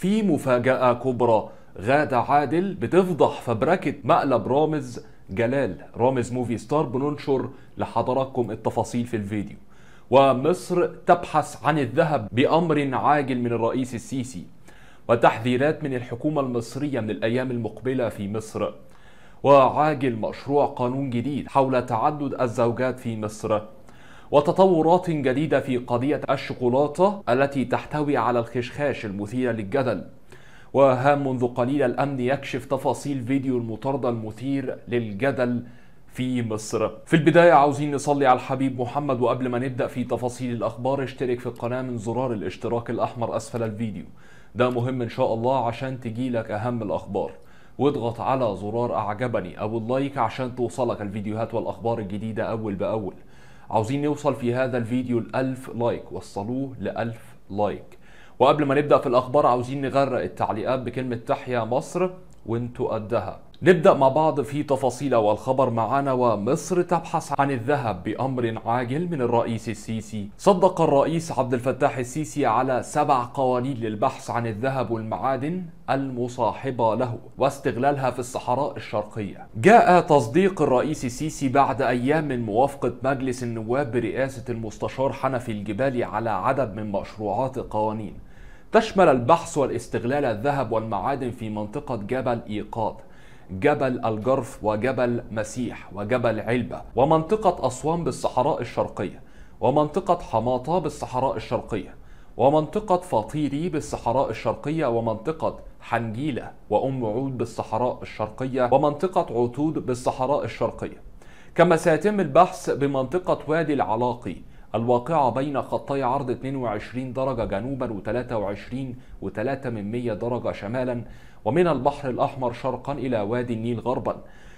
في مفاجأة كبرى غادة عادل بتفضح فبركة مقلب رامز جلال رامز موفي ستار بننشر لحضراتكم التفاصيل في الفيديو ومصر تبحث عن الذهب بأمر عاجل من الرئيس السيسي وتحذيرات من الحكومة المصرية من الأيام المقبلة في مصر وعاجل مشروع قانون جديد حول تعدد الزوجات في مصر وتطورات جديدة في قضية الشوكولاتة التي تحتوي على الخشخاش المثير للجدل وها منذ قليل الأمن يكشف تفاصيل فيديو المطاردة المثير للجدل في مصر في البداية عاوزين نصلي على الحبيب محمد وقبل ما نبدأ في تفاصيل الأخبار اشترك في القناة من زرار الاشتراك الأحمر أسفل الفيديو ده مهم إن شاء الله عشان تجيلك أهم الأخبار واضغط على زرار أعجبني أو اللايك عشان توصلك الفيديوهات والأخبار الجديدة أول بأول عاوزين نوصل في هذا الفيديو لألف لايك وصلوه لألف لايك وقبل ما نبدا في الاخبار عاوزين نغرق التعليقات بكلمه تحيا مصر وانتوا قدها نبدأ مع بعض في تفاصيل والخبر معنا ومصر تبحث عن الذهب بأمر عاجل من الرئيس السيسي صدق الرئيس عبد الفتاح السيسي على سبع قوانين للبحث عن الذهب والمعادن المصاحبة له واستغلالها في الصحراء الشرقية جاء تصديق الرئيس السيسي بعد أيام من موافقة مجلس النواب برئاسة المستشار حنفي الجبالي على عدد من مشروعات القوانين تشمل البحث والاستغلال الذهب والمعادن في منطقة جبل إيقاد جبل الجرف وجبل مسيح وجبل علبة ومنطقة أسوان بالصحراء الشرقية ومنطقة حماطة بالصحراء الشرقية ومنطقة فاطيري بالصحراء الشرقية ومنطقة حنجيلة وأم عود بالصحراء الشرقية ومنطقة عتود بالصحراء الشرقية كما سيتم البحث بمنطقة وادي العلاقي الواقعة بين خطي عرض 22 درجة جنوبا و23 و3 من 100 درجة شمالا ومن البحر الأحمر شرقا إلى وادي النيل غربا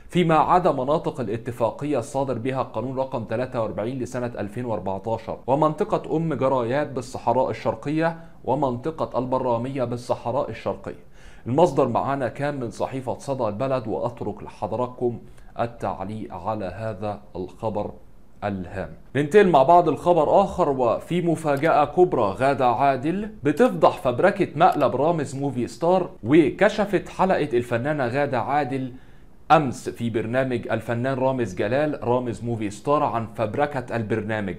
فيما عدا مناطق الاتفاقية الصادر بها قانون رقم 43 لسنة 2014 ومنطقة أم جرايات بالصحراء الشرقية ومنطقة البرامية بالصحراء الشرقية المصدر معانا كان من صحيفة صدى البلد وأترك لحضراتكم التعليق على هذا الخبر الهام ننتقل مع بعض الخبر آخر وفي مفاجأة كبرى غادة عادل بتفضح فبركة مقلب رامز موفي ستار وكشفت حلقة الفنانة غادة عادل أمس في برنامج الفنان رامز جلال رامز موفي ستار عن فبركة البرنامج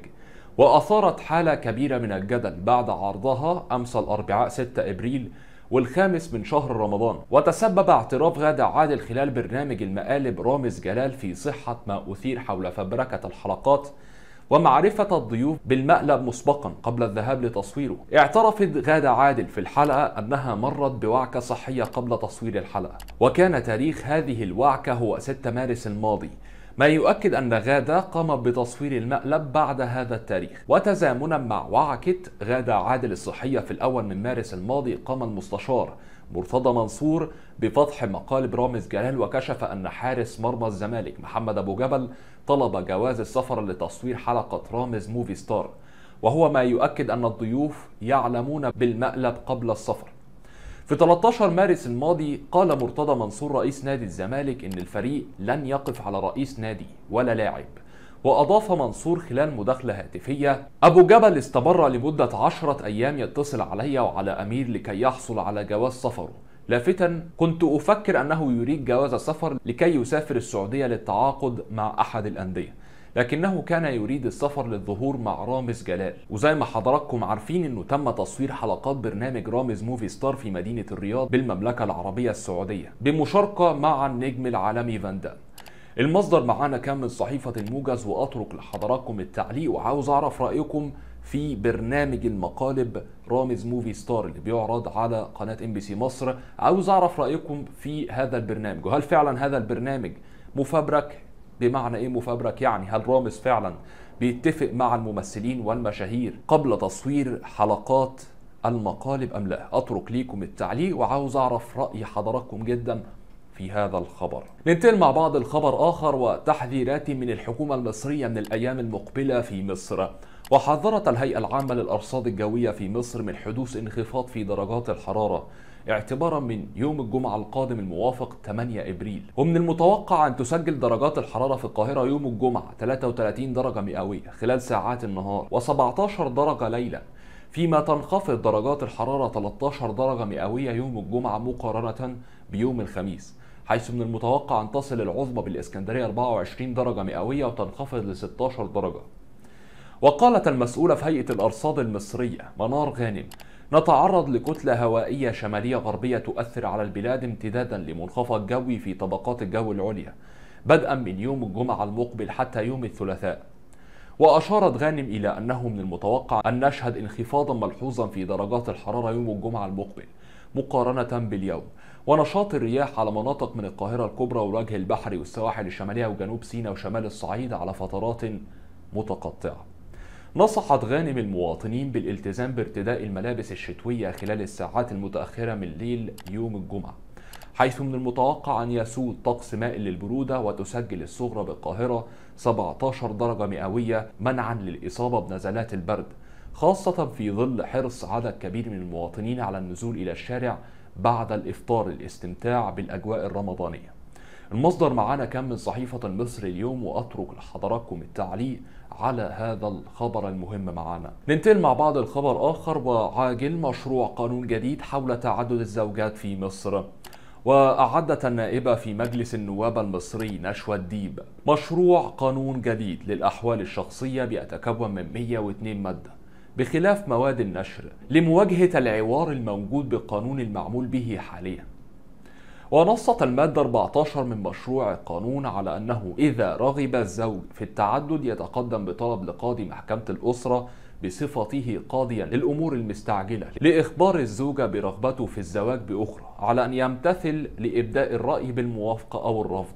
وأثارت حالة كبيرة من الجدل بعد عرضها أمس الأربعاء 6 إبريل والخامس من شهر رمضان وتسبب اعتراف غادة عادل خلال برنامج المقالب رامز جلال في صحة ما أثير حول فبركة الحلقات ومعرفة الضيوف بالمقلب مسبقا قبل الذهاب لتصويره اعترفت غادة عادل في الحلقة أنها مرت بوعكة صحية قبل تصوير الحلقة وكان تاريخ هذه الوعكة هو 6 مارس الماضي ما يؤكد أن غادة قامت بتصوير المقلب بعد هذا التاريخ وتزامنا مع وعكة غادة عادل الصحية في الأول من مارس الماضي قام المستشار مرتضى منصور بفتح مقالب رامز جلال وكشف أن حارس مرمى الزمالك محمد أبو جبل طلب جواز السفر لتصوير حلقة رامز موفي ستار وهو ما يؤكد أن الضيوف يعلمون بالمقلب قبل السفر في 13 مارس الماضي قال مرتضى منصور رئيس نادي الزمالك إن الفريق لن يقف على رئيس نادي ولا لاعب وأضاف منصور خلال مداخلة هاتفية أبو جبل استمر لمدة عشرة أيام يتصل علي وعلى أمير لكي يحصل على جواز سفره لافتا كنت أفكر أنه يريد جواز السفر لكي يسافر السعودية للتعاقد مع أحد الأندية لكنه كان يريد السفر للظهور مع رامز جلال وزي ما حضراتكم عارفين انه تم تصوير حلقات برنامج رامز موفي ستار في مدينة الرياض بالمملكة العربية السعودية بمشاركة مع النجم العالمي فان المصدر معانا كان من صحيفة الموجز وأترك لحضراتكم التعليق وعاوز أعرف رأيكم في برنامج المقالب رامز موفي ستار اللي بيعرض على قناة ام بي سي مصر عاوز أعرف رأيكم في هذا البرنامج وهل فعلا هذا البرنامج مفبرك بمعنى ايه مفبرك يعني هل رامز فعلا بيتفق مع الممثلين والمشاهير قبل تصوير حلقات المقالب ام لا اترك ليكم التعليق وعاوز اعرف راي حضراتكم جدا في هذا الخبر ننتقل مع بعض الخبر آخر وتحذيرات من الحكومة المصرية من الأيام المقبلة في مصر وحذرت الهيئة العامة للأرصاد الجوية في مصر من حدوث انخفاض في درجات الحرارة اعتبارا من يوم الجمعة القادم الموافق 8 إبريل ومن المتوقع أن تسجل درجات الحرارة في القاهرة يوم الجمعة 33 درجة مئوية خلال ساعات النهار و17 درجة ليلا فيما تنخفض درجات الحرارة 13 درجة مئوية يوم الجمعة مقارنة بيوم الخميس حيث من المتوقع أن تصل العظمى بالإسكندرية 24 درجة مئوية وتنخفض ل 16 درجة وقالت المسؤولة في هيئة الأرصاد المصرية منار غانم نتعرض لكتلة هوائية شمالية غربية تؤثر على البلاد امتدادا لمنخفض جوي في طبقات الجو العليا بدءا من يوم الجمعة المقبل حتى يوم الثلاثاء وأشارت غانم إلى أنه من المتوقع أن نشهد انخفاضا ملحوظا في درجات الحرارة يوم الجمعة المقبل مقارنة باليوم ونشاط الرياح على مناطق من القاهرة الكبرى والوجه البحري والسواحل الشمالية وجنوب سيناء وشمال الصعيد على فترات متقطعة نصحت غانم المواطنين بالالتزام بارتداء الملابس الشتوية خلال الساعات المتأخرة من ليل يوم الجمعة حيث من المتوقع أن يسود طقس مائل للبرودة وتسجل الصغرى بالقاهرة 17 درجة مئوية منعا للإصابة بنزلات البرد خاصة في ظل حرص عدد كبير من المواطنين على النزول إلى الشارع بعد الإفطار للاستمتاع بالأجواء الرمضانية المصدر معانا كان من صحيفة مصر اليوم وأترك لحضراتكم التعليق على هذا الخبر المهم معنا ننتقل مع بعض الخبر آخر وعاجل مشروع قانون جديد حول تعدد الزوجات في مصر وأعدت النائبة في مجلس النواب المصري نشوى الديب مشروع قانون جديد للأحوال الشخصية بيتكون من 102 مادة بخلاف مواد النشر لمواجهة العوار الموجود بالقانون المعمول به حالياً ونصت المادة 14 من مشروع القانون على أنه إذا رغب الزوج في التعدد يتقدم بطلب لقاضي محكمة الأسرة بصفته قاضيا للامور المستعجله لاخبار الزوجه برغبته في الزواج باخرى على ان يمتثل لابداء الراي بالموافقه او الرفض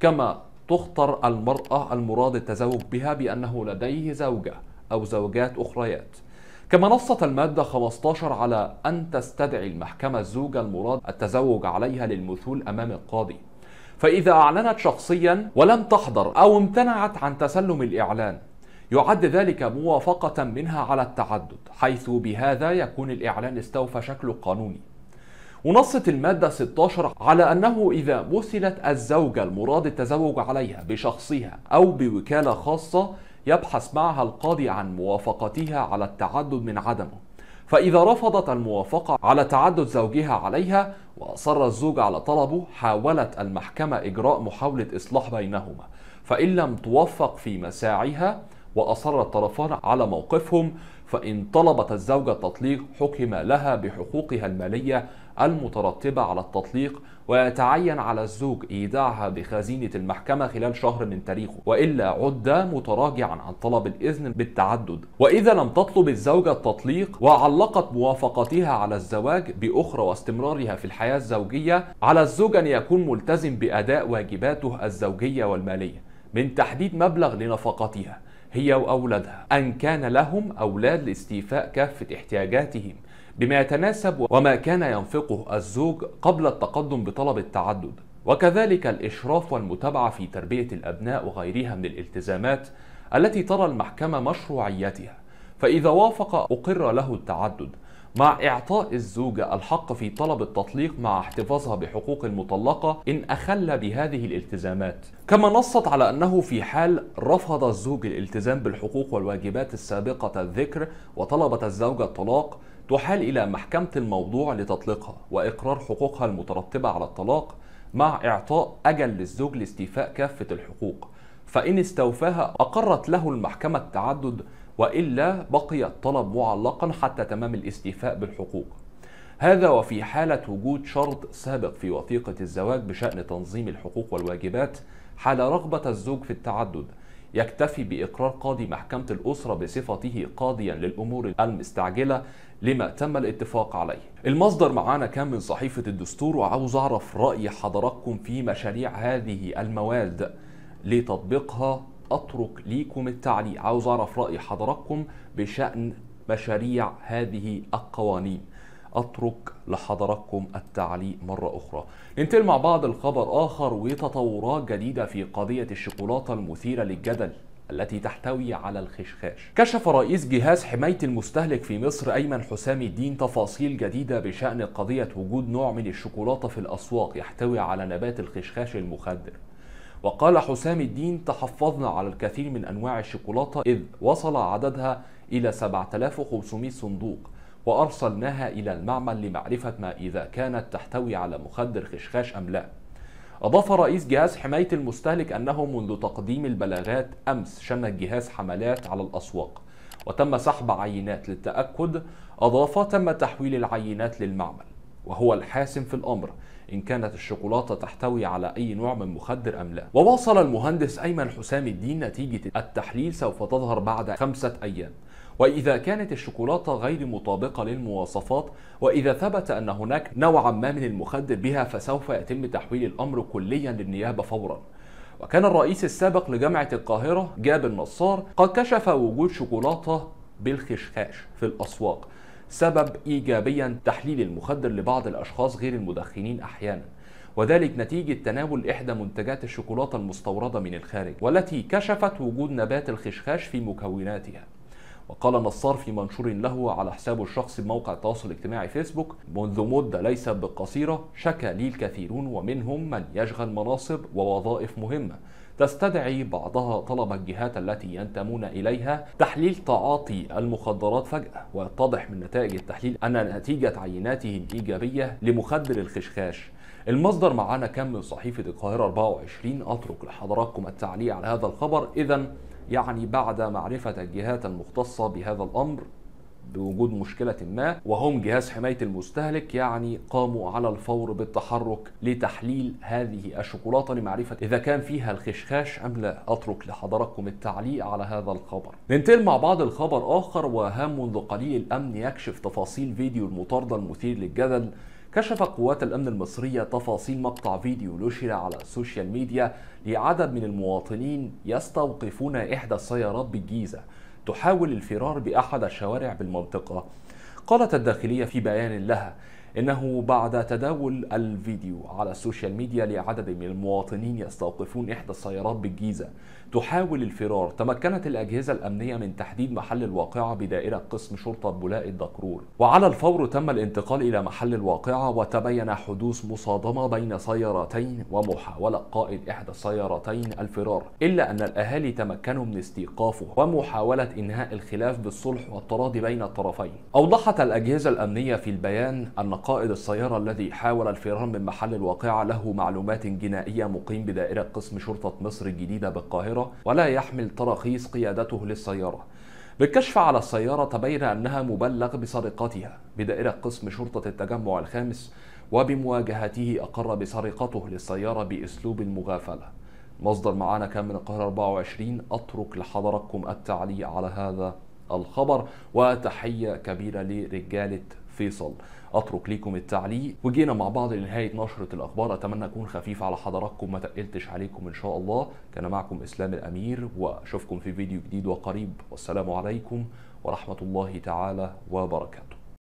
كما تخطر المراه المراد التزوج بها بانه لديه زوجه او زوجات اخريات كما نصت المادة 15 على أن تستدعي المحكمة الزوجة المراد التزوج عليها للمثول أمام القاضي فإذا أعلنت شخصيا ولم تحضر أو امتنعت عن تسلم الإعلان يعد ذلك موافقة منها على التعدد حيث بهذا يكون الإعلان استوفى شكل قانوني ونصت المادة 16 على أنه إذا مثلت الزوجة المراد التزوج عليها بشخصها أو بوكالة خاصة يبحث معها القاضي عن موافقتها على التعدد من عدمه فإذا رفضت الموافقة على تعدد زوجها عليها وأصر الزوج على طلبه حاولت المحكمة إجراء محاولة إصلاح بينهما فإن لم توفق في مساعيها وأصر الطرفان على موقفهم فإن طلبت الزوجة التطليق حكم لها بحقوقها المالية المترتبة على التطليق ويتعين على الزوج إيداعها بخزينة المحكمة خلال شهر من تاريخه وإلا عد متراجعا عن طلب الإذن بالتعدد وإذا لم تطلب الزوجة التطليق وعلقت موافقتها على الزواج بأخرى واستمرارها في الحياة الزوجية على الزوج أن يكون ملتزم بأداء واجباته الزوجية والمالية من تحديد مبلغ لنفقتها هي وأولادها أن كان لهم أولاد لاستيفاء كافة احتياجاتهم بما يتناسب وما كان ينفقه الزوج قبل التقدم بطلب التعدد وكذلك الإشراف والمتابعة في تربية الأبناء وغيرها من الالتزامات التي ترى المحكمة مشروعيتها فإذا وافق أقر له التعدد مع إعطاء الزوجة الحق في طلب التطليق مع احتفاظها بحقوق المطلقة إن أخل بهذه الالتزامات كما نصت على أنه في حال رفض الزوج الالتزام بالحقوق والواجبات السابقة الذكر وطلبت الزوجة الطلاق تحال إلى محكمة الموضوع لتطليقها وإقرار حقوقها المترتبة على الطلاق مع إعطاء أجل للزوج لاستيفاء كافة الحقوق فإن استوفاها أقرت له المحكمة التعدد وإلا بقي الطلب معلقا حتى تمام الاستيفاء بالحقوق هذا وفي حالة وجود شرط سابق في وثيقة الزواج بشأن تنظيم الحقوق والواجبات حال رغبة الزوج في التعدد يكتفي بإقرار قاضي محكمة الأسرة بصفته قاضيا للأمور المستعجلة لما تم الاتفاق عليه المصدر معانا كان من صحيفة الدستور وعاوز أعرف رأي حضراتكم في مشاريع هذه المواد لتطبيقها أترك ليكم التعليق عاوز أعرف رأي حضراتكم بشأن مشاريع هذه القوانين أترك لحضراتكم التعليق مرة أخرى ننتقل مع بعض الخبر آخر وتطورات جديدة في قضية الشوكولاتة المثيرة للجدل التي تحتوي على الخشخاش كشف رئيس جهاز حماية المستهلك في مصر أيمن حسام الدين تفاصيل جديدة بشأن قضية وجود نوع من الشوكولاتة في الأسواق يحتوي على نبات الخشخاش المخدر وقال حسام الدين تحفظنا على الكثير من أنواع الشوكولاتة إذ وصل عددها إلى 7500 صندوق وأرسلناها إلى المعمل لمعرفة ما إذا كانت تحتوي على مخدر خشخاش أم لا أضاف رئيس جهاز حماية المستهلك أنه منذ تقديم البلاغات أمس شن الجهاز حملات على الأسواق وتم سحب عينات للتأكد أضاف تم تحويل العينات للمعمل وهو الحاسم في الأمر إن كانت الشوكولاتة تحتوي على أي نوع من مخدر أم لا وواصل المهندس أيمن حسام الدين نتيجة التحليل سوف تظهر بعد خمسة أيام وإذا كانت الشوكولاتة غير مطابقة للمواصفات وإذا ثبت أن هناك نوعا ما من المخدر بها فسوف يتم تحويل الأمر كليا للنيابة فورا وكان الرئيس السابق لجامعة القاهرة جاب النصار قد كشف وجود شوكولاتة بالخشخاش في الأسواق سبب إيجابيا تحليل المخدر لبعض الأشخاص غير المدخنين أحيانا وذلك نتيجة تناول إحدى منتجات الشوكولاتة المستوردة من الخارج والتي كشفت وجود نبات الخشخاش في مكوناتها وقال نصار في منشور له على حسابه الشخصي بموقع التواصل الاجتماعي فيسبوك منذ مدة ليست بقصيرة شكى لي الكثيرون ومنهم من يشغل مناصب ووظائف مهمة تستدعي بعضها طلب الجهات التي ينتمون إليها تحليل تعاطي المخدرات فجأة ويتضح من نتائج التحليل أن نتيجة عيناته الإيجابية لمخدر الخشخاش المصدر معانا كان من صحيفة القاهرة 24 أترك لحضراتكم التعليق على هذا الخبر إذا يعني بعد معرفة الجهات المختصة بهذا الأمر بوجود مشكلة ما وهم جهاز حماية المستهلك يعني قاموا على الفور بالتحرك لتحليل هذه الشوكولاتة لمعرفة إذا كان فيها الخشخاش أم لا أترك لحضراتكم التعليق على هذا الخبر ننتقل مع بعض الخبر آخر وهام منذ قليل الأمن يكشف تفاصيل فيديو المطاردة المثير للجدل كشفت قوات الأمن المصرية تفاصيل مقطع فيديو نشر على السوشيال ميديا لعدد من المواطنين يستوقفون إحدى السيارات بالجيزة تحاول الفرار بأحد الشوارع بالمنطقة قالت الداخلية في بيان لها إنه بعد تداول الفيديو على السوشيال ميديا لعدد من المواطنين يستوقفون إحدى السيارات بالجيزة تحاول الفرار تمكنت الأجهزة الأمنية من تحديد محل الواقعة بدائرة قسم شرطة بولاء الدكرور وعلى الفور تم الانتقال إلى محل الواقعة وتبين حدوث مصادمة بين سيارتين ومحاولة قائد إحدى السيارتين الفرار إلا أن الأهالي تمكنوا من استيقافه ومحاولة إنهاء الخلاف بالصلح والتراضي بين الطرفين أوضحت الأجهزة الأمنية في البيان أن قائد السيارة الذي حاول الفرار من محل الواقعة له معلومات جنائية مقيم بدائرة قسم شرطة مصر الجديدة بالقاهرة ولا يحمل تراخيص قيادته للسيارة بالكشف على السيارة تبين أنها مبلغ بسرقتها بدائرة قسم شرطة التجمع الخامس وبمواجهته أقر بسرقته للسيارة بأسلوب المغافلة مصدر معانا كان من القاهرة 24 أترك لحضراتكم التعليق على هذا الخبر وتحية كبيرة لرجالة فيصل اترك ليكم التعليق وجينا مع بعض لنهايه نشره الاخبار اتمنى اكون خفيف على حضراتكم ما تقلتش عليكم ان شاء الله كان معكم اسلام الامير واشوفكم في فيديو جديد وقريب والسلام عليكم ورحمه الله تعالى وبركاته